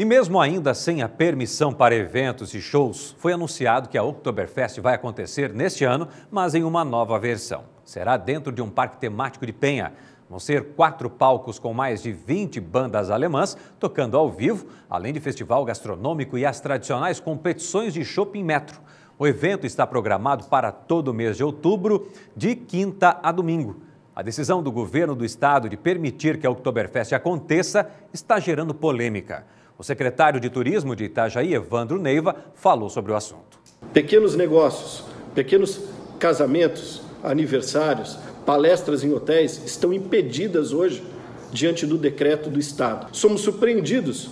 E mesmo ainda sem a permissão para eventos e shows, foi anunciado que a Oktoberfest vai acontecer neste ano, mas em uma nova versão. Será dentro de um parque temático de Penha. Vão ser quatro palcos com mais de 20 bandas alemãs tocando ao vivo, além de festival gastronômico e as tradicionais competições de shopping metro. O evento está programado para todo mês de outubro, de quinta a domingo. A decisão do governo do estado de permitir que a Oktoberfest aconteça está gerando polêmica. O secretário de Turismo de Itajaí, Evandro Neiva, falou sobre o assunto. Pequenos negócios, pequenos casamentos, aniversários, palestras em hotéis estão impedidas hoje diante do decreto do Estado. Somos surpreendidos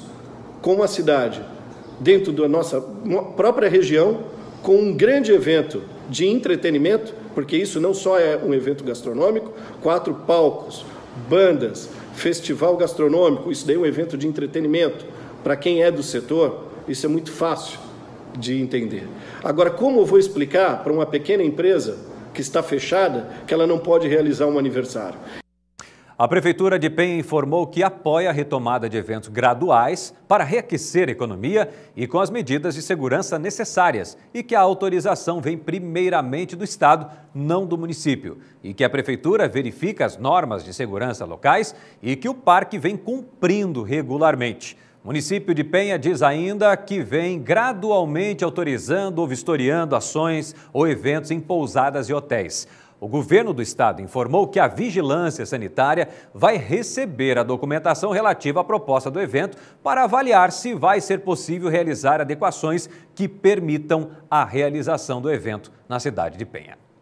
com a cidade, dentro da nossa própria região, com um grande evento de entretenimento, porque isso não só é um evento gastronômico, quatro palcos, bandas, festival gastronômico, isso daí é um evento de entretenimento para quem é do setor, isso é muito fácil de entender. Agora, como eu vou explicar para uma pequena empresa que está fechada que ela não pode realizar um aniversário? A Prefeitura de Penha informou que apoia a retomada de eventos graduais para reaquecer a economia e com as medidas de segurança necessárias e que a autorização vem primeiramente do Estado, não do município. E que a Prefeitura verifica as normas de segurança locais e que o parque vem cumprindo regularmente município de Penha diz ainda que vem gradualmente autorizando ou vistoriando ações ou eventos em pousadas e hotéis. O governo do estado informou que a vigilância sanitária vai receber a documentação relativa à proposta do evento para avaliar se vai ser possível realizar adequações que permitam a realização do evento na cidade de Penha.